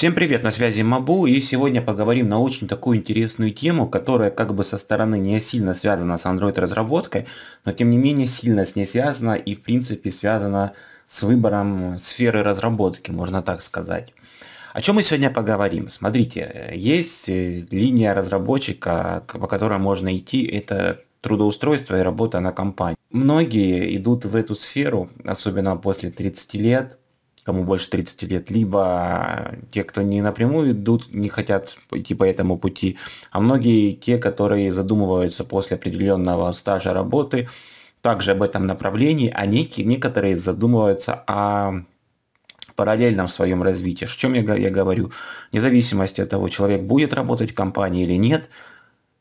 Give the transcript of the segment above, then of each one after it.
Всем привет, на связи Мабу, и сегодня поговорим на очень такую интересную тему, которая как бы со стороны не сильно связана с Android-разработкой, но тем не менее сильно с ней связана и в принципе связана с выбором сферы разработки, можно так сказать. О чем мы сегодня поговорим? Смотрите, есть э, линия разработчика, по которой можно идти, это трудоустройство и работа на компании. Многие идут в эту сферу, особенно после 30 лет, кому больше 30 лет, либо те, кто не напрямую идут, не хотят идти по этому пути, а многие те, которые задумываются после определенного стажа работы, также об этом направлении, а некие, некоторые задумываются о параллельном своем развитии. О чем я, я говорю? Вне зависимости от того, человек будет работать в компании или нет,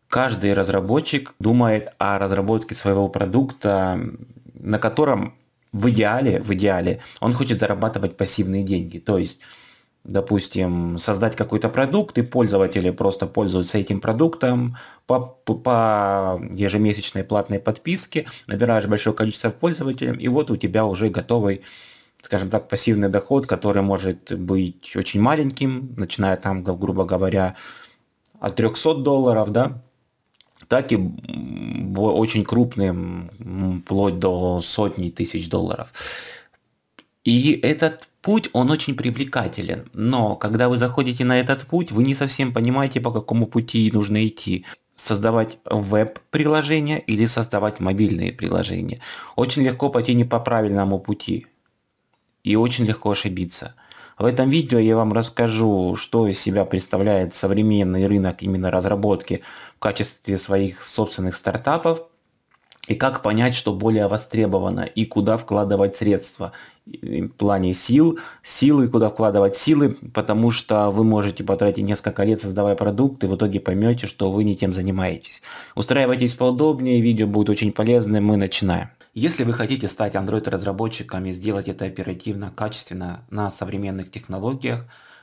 каждый разработчик думает о разработке своего продукта, на котором в идеале, в идеале, он хочет зарабатывать пассивные деньги. То есть, допустим, создать какой-то продукт, и пользователи просто пользуются этим продуктом по, по ежемесячной платной подписке, набираешь большое количество пользователей, и вот у тебя уже готовый скажем так, пассивный доход, который может быть очень маленьким, начиная там, грубо говоря, от 300 долларов, да, так и очень крупные, вплоть до сотни тысяч долларов. И этот путь, он очень привлекателен, но когда вы заходите на этот путь, вы не совсем понимаете, по какому пути нужно идти создавать веб-приложения или создавать мобильные приложения. Очень легко пойти не по правильному пути и очень легко ошибиться. В этом видео я вам расскажу, что из себя представляет современный рынок именно разработки в качестве своих собственных стартапов и как понять, что более востребовано и куда вкладывать средства в плане сил, силы, куда вкладывать силы, потому что вы можете потратить несколько лет, создавая продукты и в итоге поймете, что вы не тем занимаетесь. Устраивайтесь поудобнее, видео будет очень полезным, мы начинаем. Если вы хотите стать Android-разработчиком и сделать это оперативно, качественно, на современных технологиях,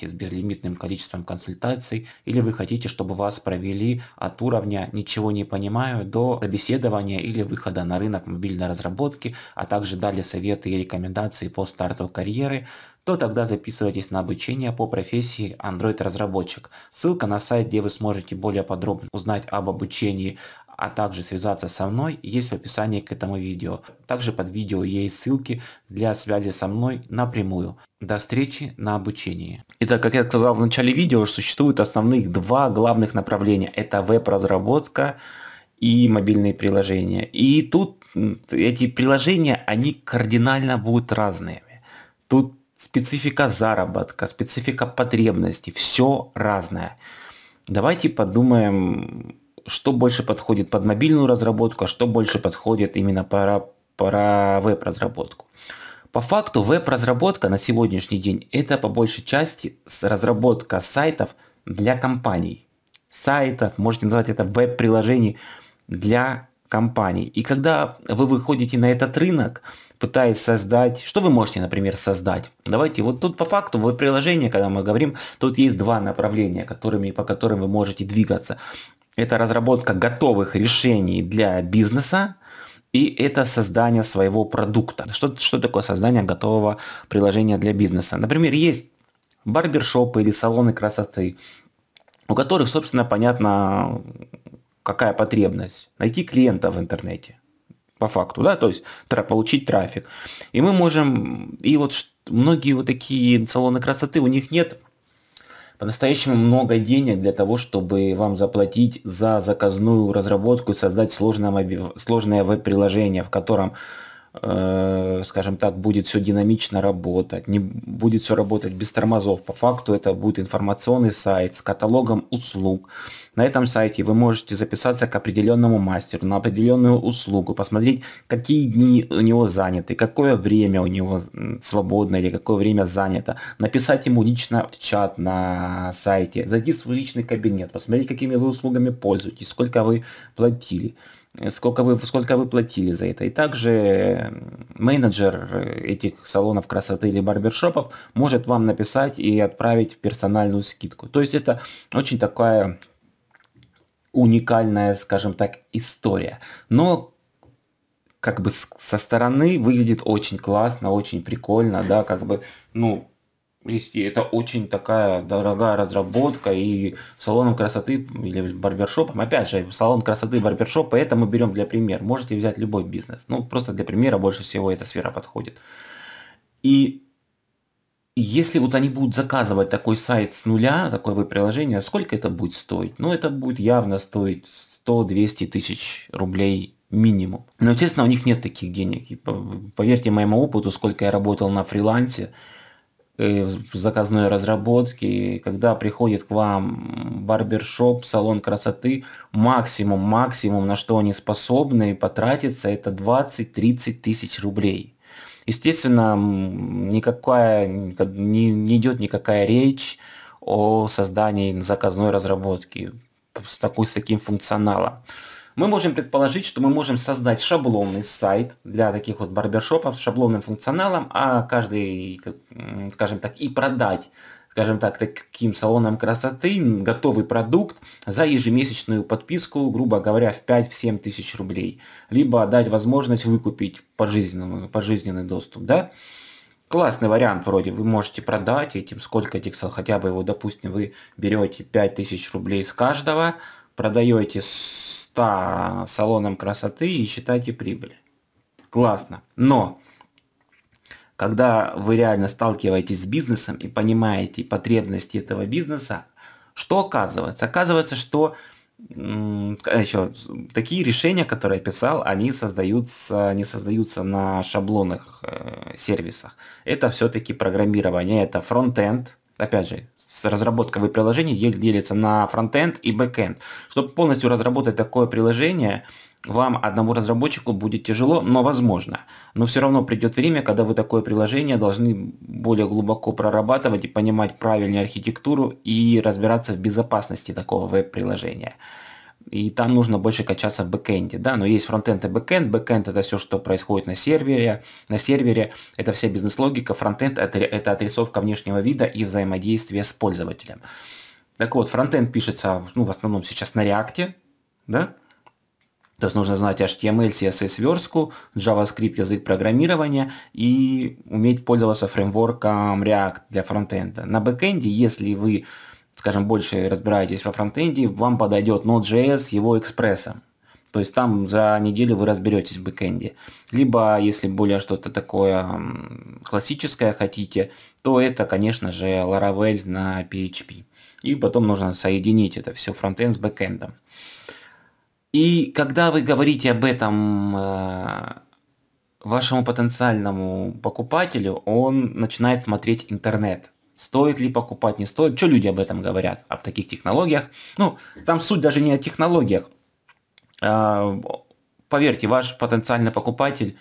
формате с безлимитным количеством консультаций, или вы хотите, чтобы вас провели от уровня «ничего не понимаю» до собеседования или выхода на рынок мобильной разработки, а также дали советы и рекомендации по старту карьеры, то тогда записывайтесь на обучение по профессии Android-разработчик. Ссылка на сайт, где вы сможете более подробно узнать об обучении а также связаться со мной есть в описании к этому видео. Также под видео есть ссылки для связи со мной напрямую. До встречи на обучении. Итак, как я сказал в начале видео, существует основных два главных направления. Это веб-разработка и мобильные приложения. И тут эти приложения, они кардинально будут разными. Тут специфика заработка, специфика потребностей, все разное. Давайте подумаем что больше подходит под мобильную разработку, а что больше подходит именно про, про веб-разработку. По факту веб-разработка на сегодняшний день это по большей части разработка сайтов для компаний. Сайтов, можете назвать это веб-приложений для компаний. И когда вы выходите на этот рынок, пытаясь создать, что вы можете, например, создать? Давайте, вот тут по факту веб-приложение, когда мы говорим, тут есть два направления, которыми, по которым вы можете двигаться это разработка готовых решений для бизнеса, и это создание своего продукта. Что, что такое создание готового приложения для бизнеса? Например, есть барбершопы или салоны красоты, у которых, собственно, понятно, какая потребность. Найти клиента в интернете, по факту, да, то есть тра- получить трафик. И мы можем, и вот многие вот такие салоны красоты, у них нет по-настоящему много денег для того, чтобы вам заплатить за заказную разработку и создать сложное, сложное веб-приложение, в котором Э, скажем так, будет все динамично работать, не будет все работать без тормозов. По факту это будет информационный сайт с каталогом услуг. На этом сайте вы можете записаться к определенному мастеру на определенную услугу, посмотреть, какие дни у него заняты, какое время у него свободно или какое время занято, написать ему лично в чат на сайте, зайти в свой личный кабинет, посмотреть, какими вы услугами пользуетесь, сколько вы платили сколько вы, сколько вы платили за это. И также менеджер э, этих салонов красоты или барбершопов может вам написать и отправить в персональную скидку. То есть это очень такая уникальная, скажем так, история. Но как бы со стороны выглядит очень классно, очень прикольно, да, как бы, ну, вести это очень такая дорогая разработка и салоном красоты или барбершопом, опять же, салон красоты и барбершопа, это мы берем для примера, можете взять любой бизнес, ну просто для примера больше всего эта сфера подходит. И если вот они будут заказывать такой сайт с нуля, такое вы приложение, сколько это будет стоить? Ну это будет явно стоить 100-200 тысяч рублей минимум. Но, естественно, у них нет таких денег. И, поверьте моему опыту, сколько я работал на фрилансе, в заказной разработке, когда приходит к вам барбершоп, салон красоты, максимум, максимум, на что они способны потратиться, это 20-30 тысяч рублей. Естественно, никакая, не, не идет никакая речь о создании заказной разработки с, такой, с таким функционалом мы можем предположить, что мы можем создать шаблонный сайт для таких вот барбершопов с шаблонным функционалом, а каждый, скажем так, и продать скажем так, таким салоном красоты готовый продукт за ежемесячную подписку, грубо говоря, в 5-7 тысяч рублей. Либо дать возможность выкупить пожизненный, пожизненный доступ, да? Классный вариант вроде, вы можете продать этим сколько этих хотя бы его, допустим, вы берете 5000 рублей с каждого, продаете по салонам красоты и считайте прибыль Классно. Но когда вы реально сталкиваетесь с бизнесом и понимаете потребности этого бизнеса, что оказывается? Оказывается, что еще такие решения, которые я писал, они создаются, они создаются на шаблонных э, сервисах. Это все-таки программирование, это фронтенд, опять же, с разработкой приложений делится на фронтенд и бэкенд. Чтобы полностью разработать такое приложение, вам одному разработчику будет тяжело, но возможно. Но все равно придет время, когда вы такое приложение должны более глубоко прорабатывать и понимать правильную архитектуру и разбираться в безопасности такого веб-приложения и там нужно больше качаться в бэкэнде, да, но есть фронтенд и бэкэнд, бэкэнд это все, что происходит на сервере, на сервере это вся бизнес-логика, фронтенд это, это отрисовка внешнего вида и взаимодействие с пользователем. Так вот, фронтенд пишется, ну, в основном сейчас на React, да, то есть нужно знать HTML, CSS верстку, JavaScript язык программирования и уметь пользоваться фреймворком React для фронтенда. На бэкэнде, если вы скажем, больше разбираетесь во фронтенде, вам подойдет Node.js его экспрессом. То есть там за неделю вы разберетесь в бэкэнде. Либо, если более что-то такое классическое хотите, то это, конечно же, Laravel на PHP. И потом нужно соединить это все фронтенд с бэкэндом. И когда вы говорите об этом э, вашему потенциальному покупателю, он начинает смотреть интернет стоит ли покупать, не стоит, что люди об этом говорят, об таких технологиях. Ну, там суть даже не о технологиях. А, поверьте, ваш потенциальный покупатель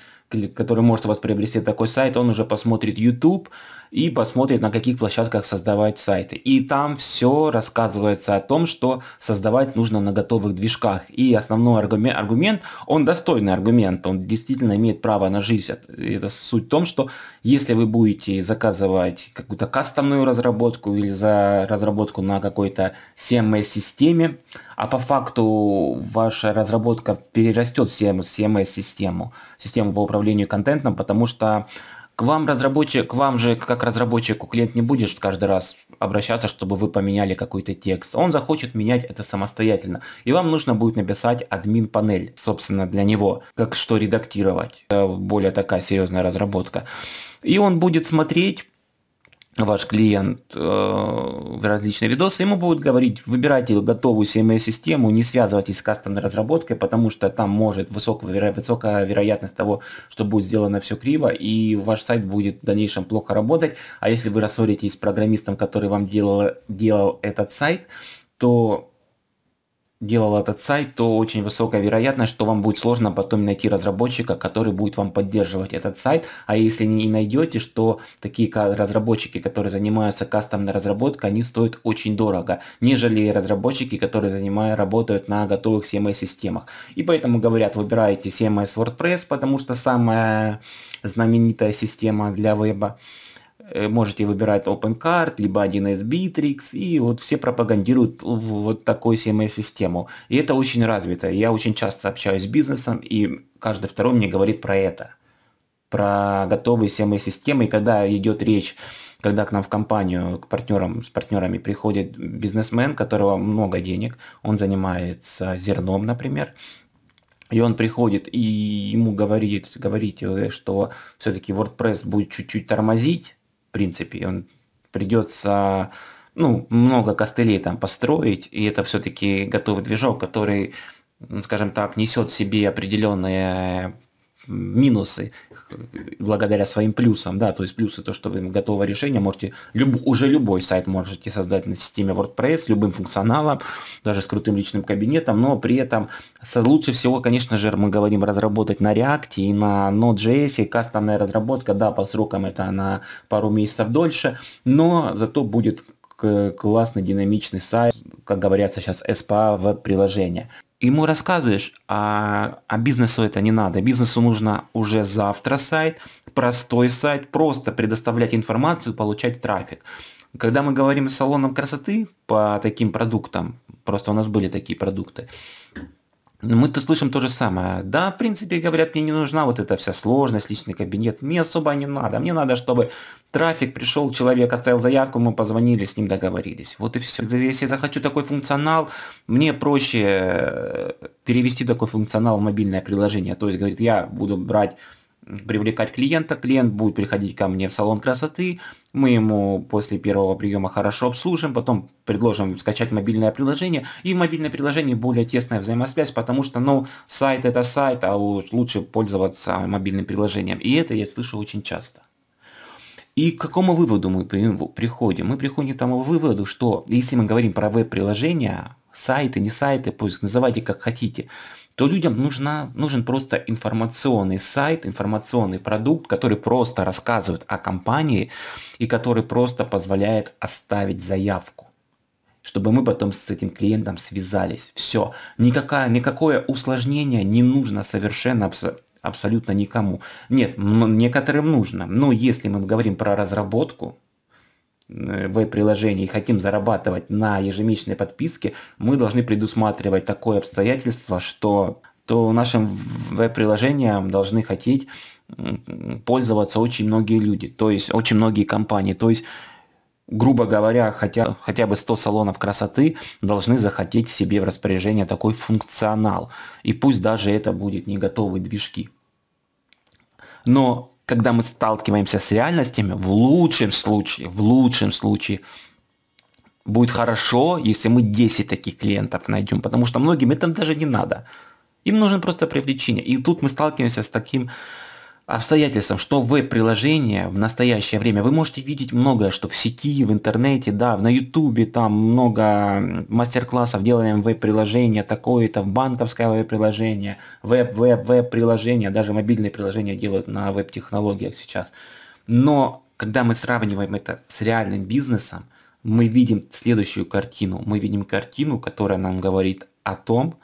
который может у вас приобрести такой сайт, он уже посмотрит YouTube и посмотрит, на каких площадках создавать сайты. И там все рассказывается о том, что создавать нужно на готовых движках. И основной аргумент, аргумент он достойный аргумент, он действительно имеет право на жизнь. Это суть в том, что если вы будете заказывать какую-то кастомную разработку или за разработку на какой-то CMS-системе, а по факту ваша разработка перерастет CMS-систему, CMS систему по управлению контентом, потому что к вам разработчик, к вам же как разработчику клиент не будет каждый раз обращаться, чтобы вы поменяли какой-то текст. Он захочет менять это самостоятельно. И вам нужно будет написать админ панель, собственно, для него, как что редактировать. Это более такая серьезная разработка. И он будет смотреть, ваш клиент э, различные видосы, ему будут говорить, выбирайте готовую CMS-систему, не связывайтесь с кастомной разработкой, потому что там может высокая, высокая вероятность того, что будет сделано все криво, и ваш сайт будет в дальнейшем плохо работать. А если вы рассоритесь с программистом, который вам делал, делал этот сайт, то делал этот сайт, то очень высокая вероятность, что вам будет сложно потом найти разработчика, который будет вам поддерживать этот сайт. А если не найдете, что такие разработчики, которые занимаются кастомной разработкой, они стоят очень дорого, нежели разработчики, которые занимают, работают на готовых CMS-системах. И поэтому говорят, выбирайте CMS WordPress, потому что самая знаменитая система для веба. Э, можете выбирать OpenCard, либо 1С Bittrex, и вот все пропагандируют вот такую CMS-систему. И это очень развито. Я очень часто общаюсь с бизнесом, и каждый второй мне говорит про это, про готовые CMS-системы, и когда идет речь когда к нам в компанию, к партнерам, с партнерами приходит бизнесмен, которого много денег, он занимается зерном, например, и он приходит и ему говорит, говорите, что все-таки WordPress будет чуть-чуть тормозить, в принципе. Он придется ну, много костылей там построить, и это все-таки готовый движок, который, скажем так, несет в себе определенные минусы э, благодаря своим плюсам, да, то есть плюсы то, что вы готовое решение можете, люб, уже любой сайт можете создать на системе WordPress, любым функционалом, даже с крутым личным кабинетом, но при этом лучше всего, конечно же, мы говорим разработать на React и на Node.js, и кастомная разработка, да, по срокам это на пару месяцев дольше, но зато будет классный динамичный сайт, как говорят сейчас, SPA веб-приложение ему рассказываешь, а, а бизнесу это не надо. Бизнесу нужно уже завтра сайт, простой сайт, просто предоставлять информацию, получать трафик. Когда мы говорим с салоном красоты по таким продуктам, просто у нас были такие продукты, ну, мы-то слышим то же самое. Да, в принципе, говорят, мне не нужна вот эта вся сложность, личный кабинет. Мне особо не надо. Мне надо, чтобы трафик пришел, человек оставил заявку, мы позвонили, с ним договорились. Вот и все. Если я захочу такой функционал, мне проще э, перевести такой функционал в мобильное приложение. То есть, говорит, я буду брать привлекать клиента, клиент будет приходить ко мне в салон красоты, мы ему после первого приема хорошо обслужим, потом предложим скачать мобильное приложение, и в мобильное приложение более тесная взаимосвязь, потому что, ну, сайт это сайт, а уж лучше пользоваться мобильным приложением. И это я слышу очень часто. И к какому выводу мы приходим? Мы приходим к тому выводу, что если мы говорим про веб-приложения, сайты, не сайты, пусть называйте как хотите – то людям нужна, нужен просто информационный сайт, информационный продукт, который просто рассказывает о компании и который просто позволяет оставить заявку чтобы мы потом с этим клиентом связались. Все. Никакое, никакое усложнение не нужно совершенно абсолютно никому. Нет, некоторым нужно. Но если мы говорим про разработку, в приложений и хотим зарабатывать на ежемесячной подписке, мы должны предусматривать такое обстоятельство, что то нашим веб-приложением должны хотеть пользоваться очень многие люди, то есть очень многие компании, то есть грубо говоря, хотя, хотя бы 100 салонов красоты должны захотеть себе в распоряжение такой функционал. И пусть даже это будет не готовые движки. Но когда мы сталкиваемся с реальностями, в лучшем случае, в лучшем случае, будет хорошо, если мы 10 таких клиентов найдем, потому что многим это даже не надо. Им нужно просто привлечение. И тут мы сталкиваемся с таким обстоятельствам, что веб-приложение в настоящее время, вы можете видеть многое, что в сети, в интернете, да, на ютубе там много мастер-классов, делаем веб-приложение, такое-то, банковское веб-приложение, веб-веб-веб-приложение, даже мобильные приложения делают на веб-технологиях сейчас. Но когда мы сравниваем это с реальным бизнесом, мы видим следующую картину. Мы видим картину, которая нам говорит о том,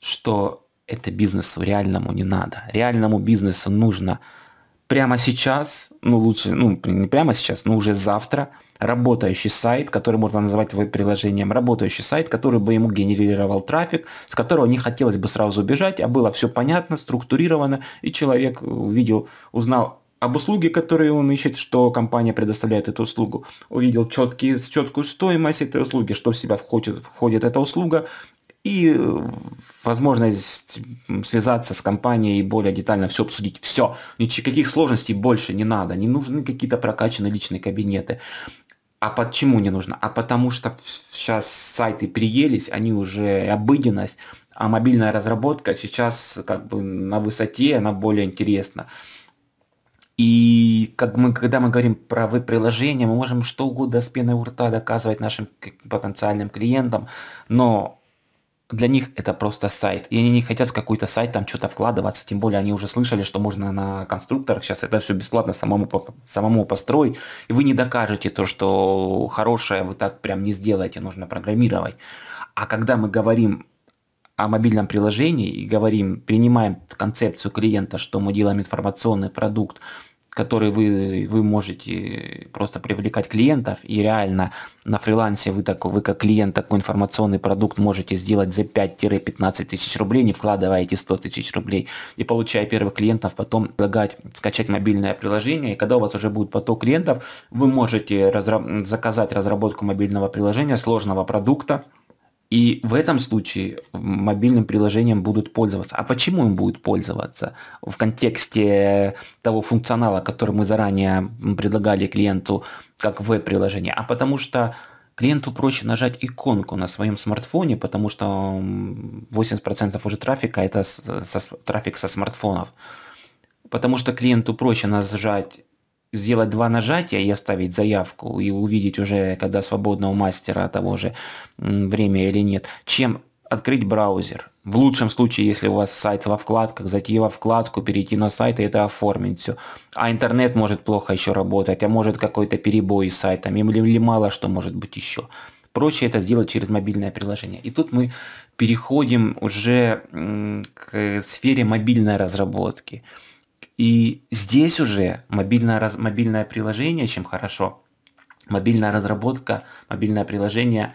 что это бизнесу реальному не надо. Реальному бизнесу нужно прямо сейчас, ну лучше, ну не прямо сейчас, но уже завтра, работающий сайт, который можно называть приложением, работающий сайт, который бы ему генерировал трафик, с которого не хотелось бы сразу убежать, а было все понятно, структурировано, и человек увидел, узнал об услуге, которую он ищет, что компания предоставляет эту услугу, увидел четкие, четкую стоимость этой услуги, что в себя входит, входит эта услуга, и э, возможность связаться с компанией и более детально все обсудить. Все, никаких сложностей больше не надо, не нужны какие-то прокачанные личные кабинеты. А почему не нужно? А потому что сейчас сайты приелись, они уже обыденность, а мобильная разработка сейчас как бы на высоте, она более интересна. И как мы, когда мы говорим про веб-приложение, мы можем что угодно с пеной у рта доказывать нашим потенциальным клиентам, но для них это просто сайт. И они не хотят в какой-то сайт там что-то вкладываться, тем более они уже слышали, что можно на конструкторах сейчас это все бесплатно самому, самому построить. И вы не докажете то, что хорошее вы так прям не сделаете, нужно программировать. А когда мы говорим о мобильном приложении и говорим, принимаем концепцию клиента, что мы делаем информационный продукт, которые вы, вы можете просто привлекать клиентов, и реально на фрилансе вы, так, вы как клиент такой информационный продукт можете сделать за 5-15 тысяч рублей, не вкладывая эти 100 тысяч рублей, и получая первых клиентов, потом предлагать скачать мобильное приложение, и когда у вас уже будет поток клиентов, вы можете разра- заказать разработку мобильного приложения, сложного продукта, и в этом случае мобильным приложением будут пользоваться. А почему им будут пользоваться? В контексте того функционала, который мы заранее предлагали клиенту как веб-приложение. А потому что клиенту проще нажать иконку на своем смартфоне, потому что 80% уже трафика это со, трафик со смартфонов. Потому что клиенту проще нажать сделать два нажатия и оставить заявку, и увидеть уже, когда свободно у мастера того же время или нет, чем открыть браузер. В лучшем случае, если у вас сайт во вкладках, зайти во вкладку, перейти на сайт и это оформить все. А интернет может плохо еще работать, а может какой-то перебой с сайтом, или, или мало что может быть еще. Проще это сделать через мобильное приложение. И тут мы переходим уже к сфере мобильной разработки. И здесь уже мобильное, мобильное приложение, чем хорошо, мобильная разработка, мобильное приложение,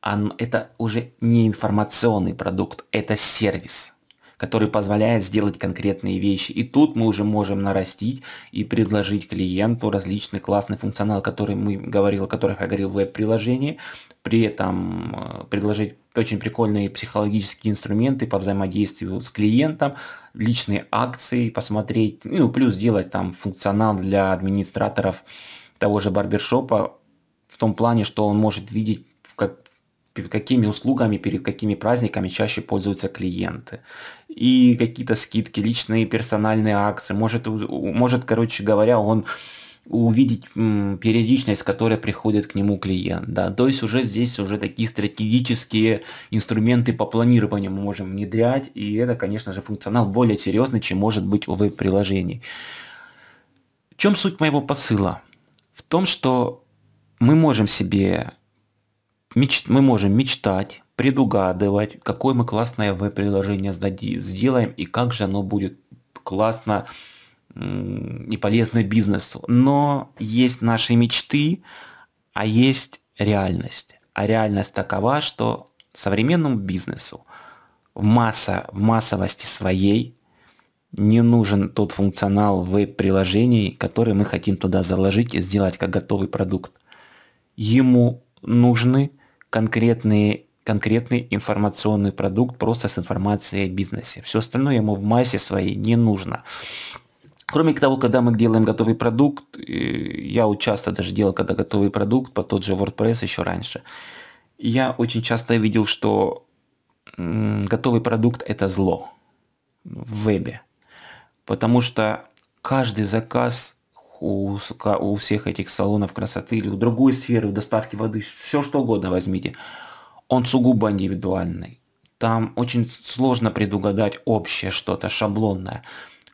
оно, это уже не информационный продукт, это сервис который позволяет сделать конкретные вещи. И тут мы уже можем нарастить и предложить клиенту различный классный функционал, который мы говорил, о которых я говорил в веб-приложении, при этом э, предложить очень прикольные психологические инструменты по взаимодействию с клиентом, личные акции посмотреть, ну, плюс сделать там функционал для администраторов того же барбершопа в том плане, что он может видеть, как, какими услугами, перед какими праздниками чаще пользуются клиенты и какие-то скидки, личные персональные акции. Может, может короче говоря, он увидеть периодичность, которая приходит к нему клиент. Да. То есть уже здесь уже такие стратегические инструменты по планированию мы можем внедрять, и это, конечно же, функционал более серьезный, чем может быть у веб-приложений. В чем суть моего посыла? В том, что мы можем себе меч... мы можем мечтать, предугадывать, какое мы классное веб-приложение сделаем и как же оно будет классно и полезно бизнесу. Но есть наши мечты, а есть реальность. А реальность такова, что современному бизнесу в, масса, в массовости своей не нужен тот функционал веб-приложений, который мы хотим туда заложить и сделать как готовый продукт. Ему нужны конкретные конкретный информационный продукт просто с информацией о бизнесе. Все остальное ему в массе своей не нужно. Кроме того, когда мы делаем готовый продукт, я часто даже делал когда готовый продукт по тот же WordPress еще раньше, я очень часто видел, что готовый продукт – это зло в вебе. Потому что каждый заказ у, у всех этих салонов красоты или у другой сферы, у доставки воды, все что угодно возьмите – он сугубо индивидуальный. Там очень сложно предугадать общее что-то, шаблонное.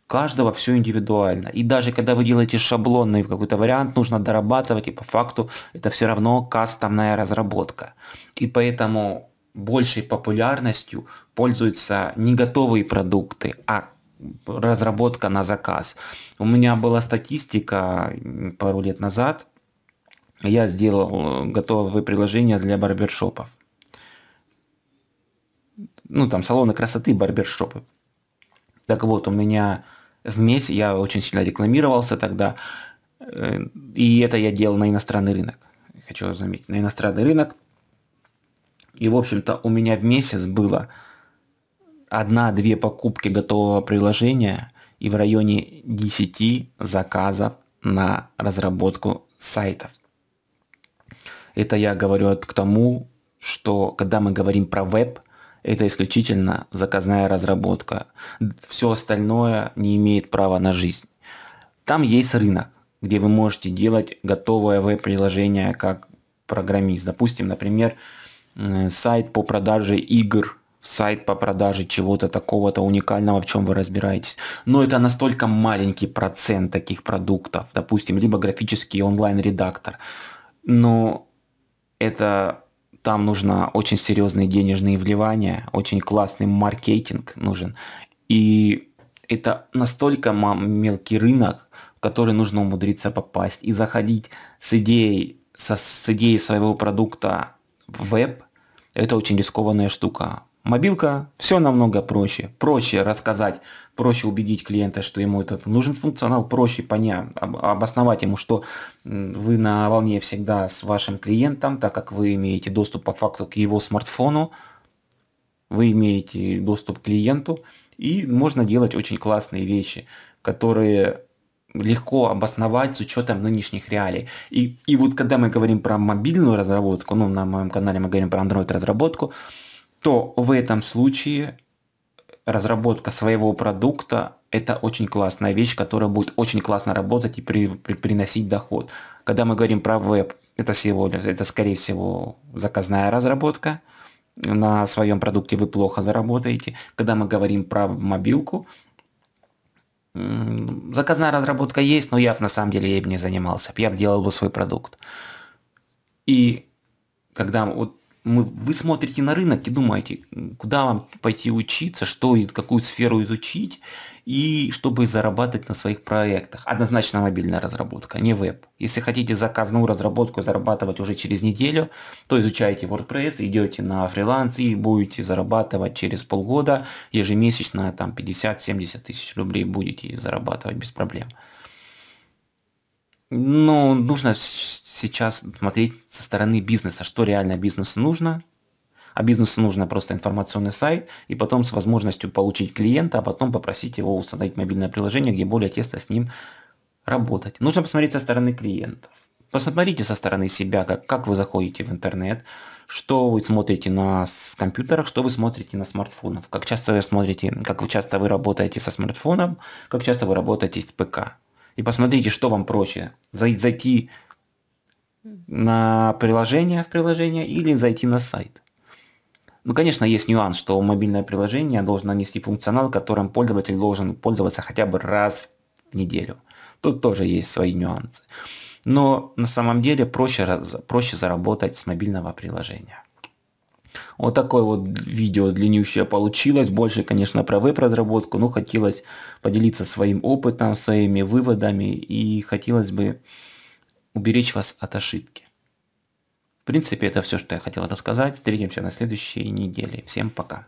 Каждого все индивидуально. И даже когда вы делаете шаблонный какой-то вариант, нужно дорабатывать, и по факту это все равно кастомная разработка. И поэтому большей популярностью пользуются не готовые продукты, а разработка на заказ. У меня была статистика пару лет назад, я сделал э, готовые приложения для барбершопов ну, там, салоны красоты, барбершопы. Так вот, у меня в месяц, я очень сильно рекламировался тогда, э, и это я делал на иностранный рынок, хочу заметить, на иностранный рынок. И, в общем-то, у меня в месяц было одна-две покупки готового приложения и в районе 10 заказов на разработку сайтов. Это я говорю к тому, что когда мы говорим про веб – это исключительно заказная разработка. Все остальное не имеет права на жизнь. Там есть рынок, где вы можете делать готовое веб-приложение как программист. Допустим, например, сайт по продаже игр, сайт по продаже чего-то такого-то уникального, в чем вы разбираетесь. Но это настолько маленький процент таких продуктов, допустим, либо графический онлайн-редактор. Но это там нужно очень серьезные денежные вливания, очень классный маркетинг нужен. И это настолько мелкий рынок, в который нужно умудриться попасть и заходить с идеей, со, с идеей своего продукта в веб, это очень рискованная штука, Мобилка все намного проще. Проще рассказать, проще убедить клиента, что ему этот нужен функционал, проще понять, обосновать ему, что вы на волне всегда с вашим клиентом, так как вы имеете доступ по факту к его смартфону, вы имеете доступ к клиенту, и можно делать очень классные вещи, которые легко обосновать с учетом нынешних реалий. И, и вот когда мы говорим про мобильную разработку, ну на моем канале мы говорим про Android разработку, то в этом случае разработка своего продукта – это очень классная вещь, которая будет очень классно работать и при, при, приносить доход. Когда мы говорим про веб, это сегодня, это скорее всего заказная разработка, на своем продукте вы плохо заработаете. Когда мы говорим про мобилку, заказная разработка есть, но я бы на самом деле ей бы не занимался, я бы делал бы свой продукт. И когда вот мы, вы смотрите на рынок и думаете, куда вам пойти учиться, что и какую сферу изучить, и чтобы зарабатывать на своих проектах. Однозначно мобильная разработка, не веб. Если хотите заказную разработку зарабатывать уже через неделю, то изучаете WordPress, идете на фриланс и будете зарабатывать через полгода ежемесячно там 50-70 тысяч рублей будете зарабатывать без проблем. Ну, нужно сейчас смотреть со стороны бизнеса, что реально бизнесу нужно, а бизнесу нужно просто информационный сайт, и потом с возможностью получить клиента, а потом попросить его установить мобильное приложение, где более тесто с ним работать. Нужно посмотреть со стороны клиентов. Посмотрите со стороны себя, как, как вы заходите в интернет, что вы смотрите на компьютерах, что вы смотрите на смартфонах, как часто вы смотрите, как вы часто вы работаете со смартфоном, как часто вы работаете с ПК и посмотрите, что вам проще. Зайти на приложение в приложение или зайти на сайт. Ну, конечно, есть нюанс, что мобильное приложение должно нести функционал, которым пользователь должен пользоваться хотя бы раз в неделю. Тут тоже есть свои нюансы. Но на самом деле проще, проще заработать с мобильного приложения. Вот такое вот видео длиннющее получилось. Больше, конечно, про веб-разработку, но хотелось поделиться своим опытом, своими выводами и хотелось бы уберечь вас от ошибки. В принципе, это все, что я хотел рассказать. Встретимся на следующей неделе. Всем пока.